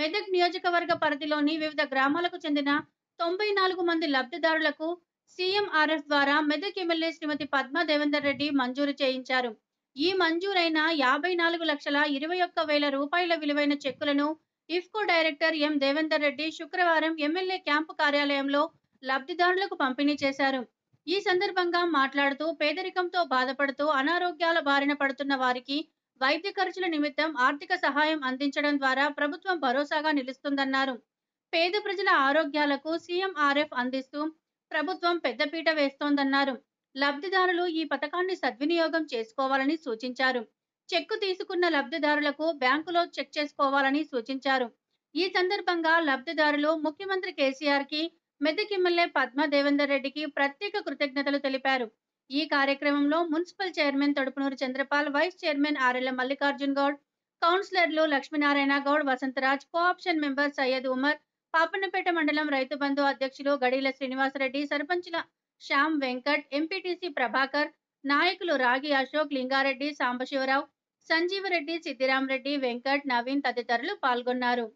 మెదక్ నియోజకవర్గ పరిధిలోని వివిధ గ్రామాలకు చెందిన తొంభై నాలుగు మంది లబ్ధిదారులకు సీఎంఆర్ఎఫ్ ద్వారా మెదక్ ఎమ్మెల్యే శ్రీమతి పద్మా దేవేందర్ రెడ్డి మంజూరు చేయించారు ఈ మంజూరైన యాభై నాలుగు లక్షల ఇరవై ఒక్క వేల రూపాయల విలువైన చెక్కులను IFFCO director M Devender Reddy శుక్రవారం ఎమ్మెల్యే క్యాంపు కార్యాలయంలో లబ్ధిదారులకు పంపిణీ చేశారు ఈ సందర్భంగా మాట్లాడుతూ పేదరికంతో బాధపడుతూ అనారోగ్యాల బారిన పడుతున్న వారికి వైద్య ఖర్చుల నిమిత్తం ఆర్థిక సహాయం అందించడం ద్వారా ప్రభుత్వం భరోసాగా నిలుస్తుందన్నారు పేద ప్రజల ఆరోగ్యాలకు సీఎంఆర్ఎఫ్ అందిస్తూ ప్రభుత్వం పెద్దపీట వేస్తోందన్నారు లబ్ధిదారులు ఈ పథకాన్ని సద్వినియోగం చేసుకోవాలని సూచించారు చెక్కు తీసుకున్న లబ్ధిదారులకు బ్యాంకులో చెక్ చేసుకోవాలని సూచించారు ఈ సందర్భంగా లబ్ధిదారులు ముఖ్యమంత్రి కేసీఆర్ కి మెదక్ ఎమ్మెల్యే పద్మ దేవేందర్ రెడ్డికి ప్రత్యేక కృతజ్ఞతలు తెలిపారు ఈ కార్యక్రమంలో municipal chairman Thadupunuru Chandrapal vice chairman RL Mallikarjun Goud కౌన్సిలర్లు లక్ష్మీనారాయణ గౌడ్ వసంతరాజ్ కోఆప్షన్ మెంబర్ సయ్యద్ ఉమర్ పాపన్నపేట మండలం రైతు బంధు అధ్యక్షులు గడీల శ్రీనివాసరెడ్డి సర్పంచ్ల శ్యామ్ వెంకట్ ఎంపీటీసీ ప్రభాకర్ నాయకులు రాగి అశోక్ లింగారెడ్డి సాంబశివరావు సంజీవరెడ్డి సిద్దిరామరెడ్డి వెంకట్ నవీన్ తదితరులు పాల్గొన్నారు